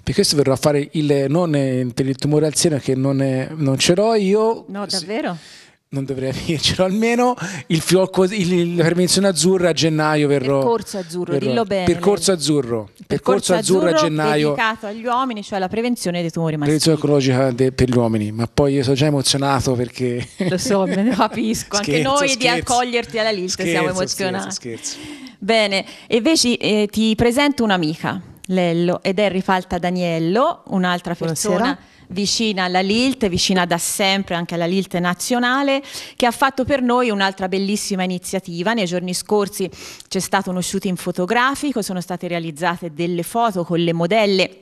Per questo verrò a fare il, non, per il tumore al seno che non, non ce l'ho io. No, davvero? Sì non dovrei *laughs* avercelo almeno il fiocco, il, la prevenzione azzurra a gennaio verrò percorso azzurro verrò, dillo bene percorso azzurro percorso, percorso azzurro, azzurro, a gennaio dedicato agli uomini cioè la prevenzione dei tumori maschili prevenzione ecologica de, per gli uomini ma poi io sono già emozionato perché *laughs* lo so me ne capisco scherzo, anche noi scherzo. di accoglierti alla lista scherzo, siamo emozionati scherzo, bene e invece eh, ti presento un'amica Lello ed è Rifalta Daniello un'altra persona Buonasera vicina alla Lilt, vicina da sempre anche alla Lilt nazionale, che ha fatto per noi un'altra bellissima iniziativa. Nei giorni scorsi c'è stato uno shooting fotografico, sono state realizzate delle foto con le modelle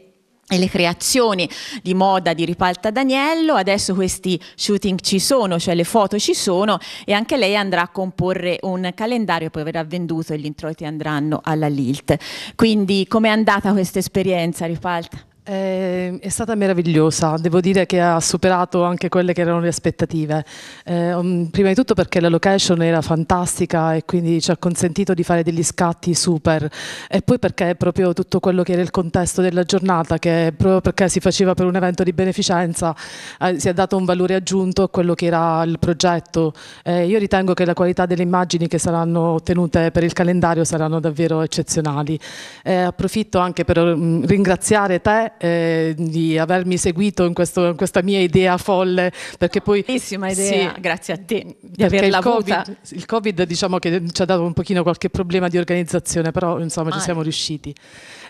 e le creazioni di moda di Ripalta Daniello, adesso questi shooting ci sono, cioè le foto ci sono e anche lei andrà a comporre un calendario, poi verrà venduto e gli introiti andranno alla Lilt. Quindi com'è andata questa esperienza Ripalta? Eh, è stata meravigliosa, devo dire che ha superato anche quelle che erano le aspettative. Eh, um, prima di tutto perché la location era fantastica e quindi ci ha consentito di fare degli scatti super e poi perché proprio tutto quello che era il contesto della giornata, che proprio perché si faceva per un evento di beneficenza, eh, si è dato un valore aggiunto a quello che era il progetto. io ritengo che la qualità delle immagini che saranno ottenute per il calendario saranno davvero eccezionali. approfitto anche per um, ringraziare te eh, di avermi seguito in, questo, in, questa mia idea folle. Perché poi, Bellissima idea, sì, grazie a te di averla il COVID, avuta. Il Covid diciamo che ci ha dato un pochino qualche problema di organizzazione, però insomma ah, ci siamo ecco. riusciti.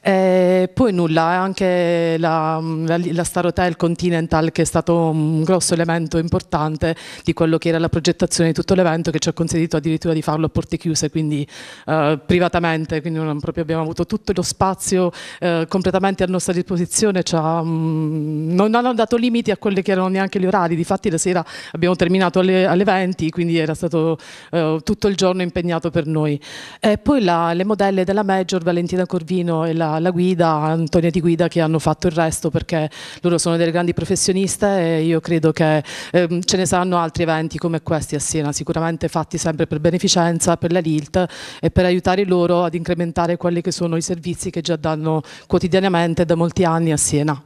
Eh, poi nulla, eh, anche la, la, la, Star Hotel Continental che è stato un grosso elemento importante di quello che era la progettazione di tutto l'evento che ci ha consentito addirittura di farlo a porte chiuse, quindi eh, privatamente, quindi abbiamo avuto tutto lo spazio eh, completamente a nostra disposizione edizione ha, cioè, mh, mm, non hanno dato limiti a quelli che erano neanche gli orari, difatti la sera abbiamo terminato alle, alle 20, quindi era stato eh, tutto il giorno impegnato per noi. E poi la, le modelle della Major, Valentina Corvino e la, la, guida, Antonia Di Guida, che hanno fatto il resto perché loro sono delle grandi professioniste e io credo che eh, ce ne saranno altri eventi come questi a Siena, sicuramente fatti sempre per beneficenza, per la LILT e per aiutare loro ad incrementare quelli che sono i servizi che già danno quotidianamente da molti anni anni a Siena.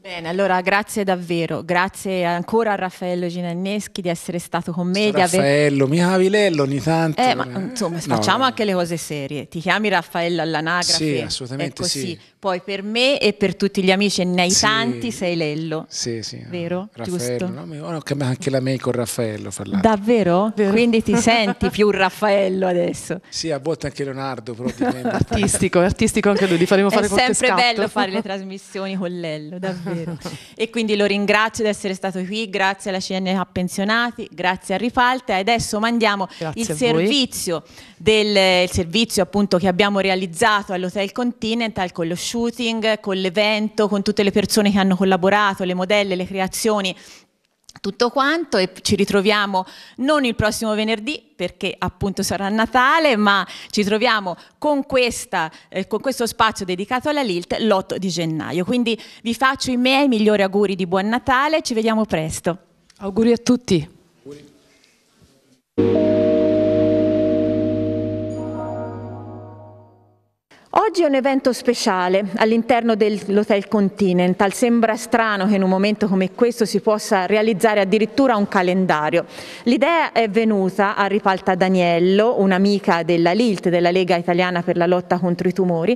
Bene, allora grazie davvero, grazie ancora a Raffaello Ginanneschi di essere stato con me. Di Raffaello, aver... mica Vilello ogni tanto. Eh, ma insomma, facciamo no, anche le cose serie. Ti chiami Raffaello all'anagrafe? Sì, assolutamente così. sì. Poi per me e per tutti gli amici, e ne hai sì, tanti, sei Lello. Sì, sì. Vero? Raffaello, no? Oh, anche la me con Raffaello. Davvero? Vero. Quindi ti *laughs* senti più Raffaello adesso? Sì, a volte anche Leonardo. *laughs* artistico, artistico anche lui, li faremo fare È qualche scatto. È sempre bello fare le *laughs* trasmissioni con Lello, davvero. e quindi lo ringrazio di essere stato qui, grazie alla CNH Pensionati, grazie a Rifalte. e adesso mandiamo grazie il servizio, del, il servizio appunto che abbiamo realizzato all'Hotel Continental con lo show shooting, con l'evento, con tutte le persone che hanno collaborato, le modelle, le creazioni, tutto quanto e ci ritroviamo non il prossimo venerdì perché appunto sarà Natale, ma ci troviamo con, questa, eh, con questo spazio dedicato alla Lilt l'8 di gennaio. Quindi vi faccio i miei migliori auguri di buon Natale, ci vediamo presto. Auguri a tutti. Auguri. Oggi è un evento speciale all'interno dell'Hotel Continental. Sembra strano che in un momento come questo si possa realizzare addirittura un calendario. L'idea è venuta a Ripalta Daniello, un'amica della LILT, della Lega Italiana per la lotta contro i tumori,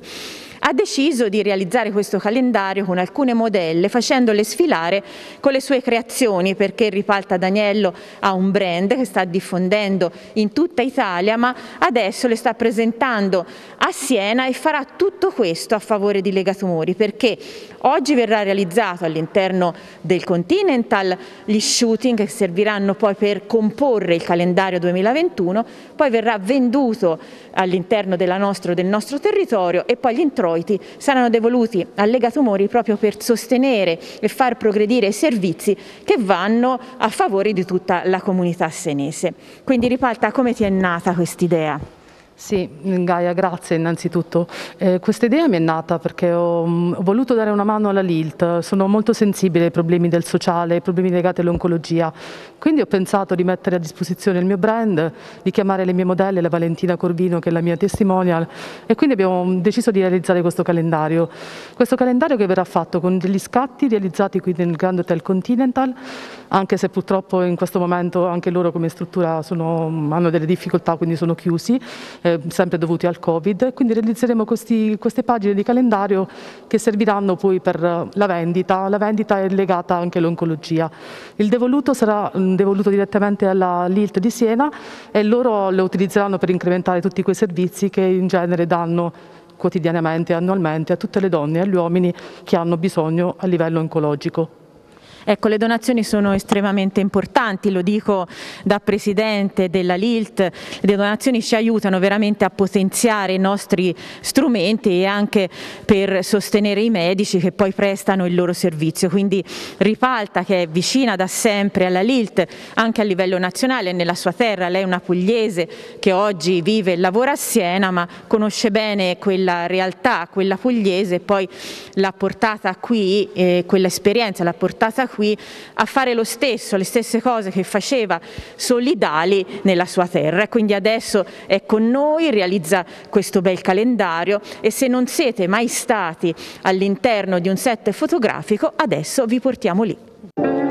ha deciso di realizzare questo calendario con alcune modelle facendole sfilare con le sue creazioni perché Ripalta Daniello ha un brand che sta diffondendo in tutta Italia ma adesso le sta presentando a Siena e farà tutto questo a favore di Legatumori perché oggi verrà realizzato all'interno del Continental gli shooting che serviranno poi per comporre il calendario 2021 poi verrà venduto all'interno del nostro territorio e poi gli introiti introiti saranno devoluti a Lega Tumori proprio per sostenere e far progredire i servizi che vanno a favore di tutta la comunità senese. Quindi Ripalta, come ti è nata quest'idea? Sì, mm, Gaia, grazie innanzitutto. Eh, questa idea mi è nata perché ho, mh, mm, ho, voluto dare una mano alla LILT, sono molto sensibile ai problemi del sociale, ai problemi legati all'oncologia, quindi ho pensato di mettere a disposizione il mio brand, di chiamare le mie modelle, la Valentina Corvino che è la mia testimonial e quindi abbiamo mm, deciso di realizzare questo calendario. Questo calendario che verrà fatto con degli scatti realizzati qui nel Grand Hotel Continental anche se purtroppo in questo momento anche loro come struttura sono, hanno delle difficoltà, quindi sono chiusi, eh, sempre dovuti al Covid. Quindi realizzeremo questi, queste pagine di calendario che serviranno poi per la vendita. La vendita è legata anche all'oncologia. Il devoluto sarà mm, devoluto direttamente alla LILT di Siena e loro lo utilizzeranno per incrementare tutti quei servizi che in genere danno quotidianamente, annualmente, a tutte le donne e agli uomini che hanno bisogno a livello oncologico. Ecco, le donazioni sono estremamente importanti, lo dico da Presidente della LILT, le donazioni ci aiutano veramente a potenziare i nostri strumenti e anche per sostenere i medici che poi prestano il loro servizio. Quindi Rifalta che è vicina da sempre alla LILT, anche a livello nazionale, nella sua terra, lei è una pugliese che oggi vive e lavora a Siena, ma conosce bene quella realtà, quella pugliese, e poi l'ha portata qui, eh, quella esperienza l'ha portata qui qui a fare lo stesso, le stesse cose che faceva Solidali nella sua terra. Quindi adesso è con noi, realizza questo bel calendario e se non siete mai stati all'interno di un set fotografico, adesso vi portiamo lì.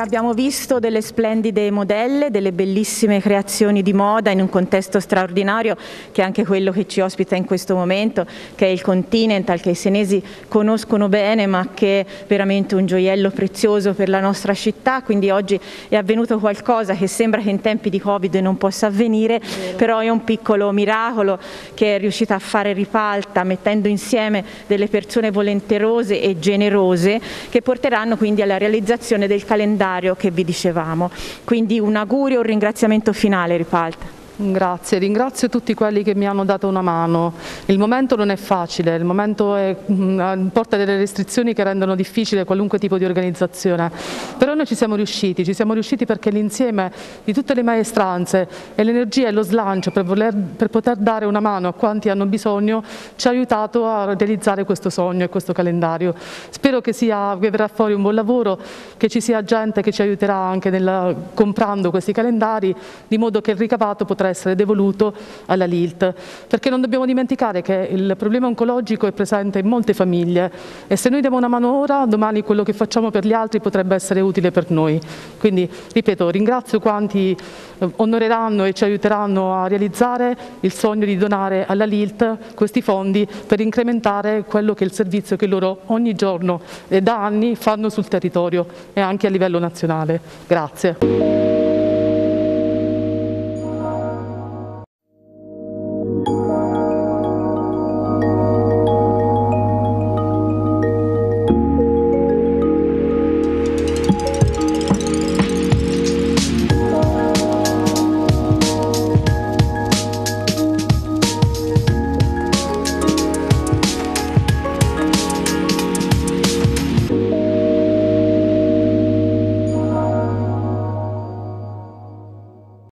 Allora abbiamo visto delle splendide modelle, delle bellissime creazioni di moda in un contesto straordinario che è anche quello che ci ospita in questo momento, che è il Continental, che i senesi conoscono bene ma che è veramente un gioiello prezioso per la nostra città, quindi oggi è avvenuto qualcosa che sembra che in tempi di Covid non possa avvenire, però è un piccolo miracolo che è riuscita a fare ripalta mettendo insieme delle persone volenterose e generose che porteranno quindi alla realizzazione del calendario calendario che vi dicevamo. Quindi un augurio, un ringraziamento finale Ripalta. Grazie, ringrazio tutti quelli che mi hanno dato una mano. Il momento non è facile, il momento è, mm, porta delle restrizioni che rendono difficile qualunque tipo di organizzazione, però noi ci siamo riusciti, ci siamo riusciti perché l'insieme di tutte le maestranze e l'energia e lo slancio per, voler, per poter dare una mano a quanti hanno bisogno ci ha aiutato a realizzare questo sogno e questo calendario. Spero che, sia, che verrà fuori un buon lavoro, che ci sia gente che ci aiuterà anche nel, comprando questi calendari, di modo che il ricavato potrà potrà essere devoluto alla LILT, perché non dobbiamo dimenticare che il problema oncologico è presente in molte famiglie e se noi diamo una mano ora, domani quello che facciamo per gli altri potrebbe essere utile per noi. Quindi, ripeto, ringrazio quanti eh, onoreranno e ci aiuteranno a realizzare il sogno di donare alla LILT questi fondi per incrementare quello che è il servizio che loro ogni giorno e da anni fanno sul territorio e anche a livello nazionale. Grazie.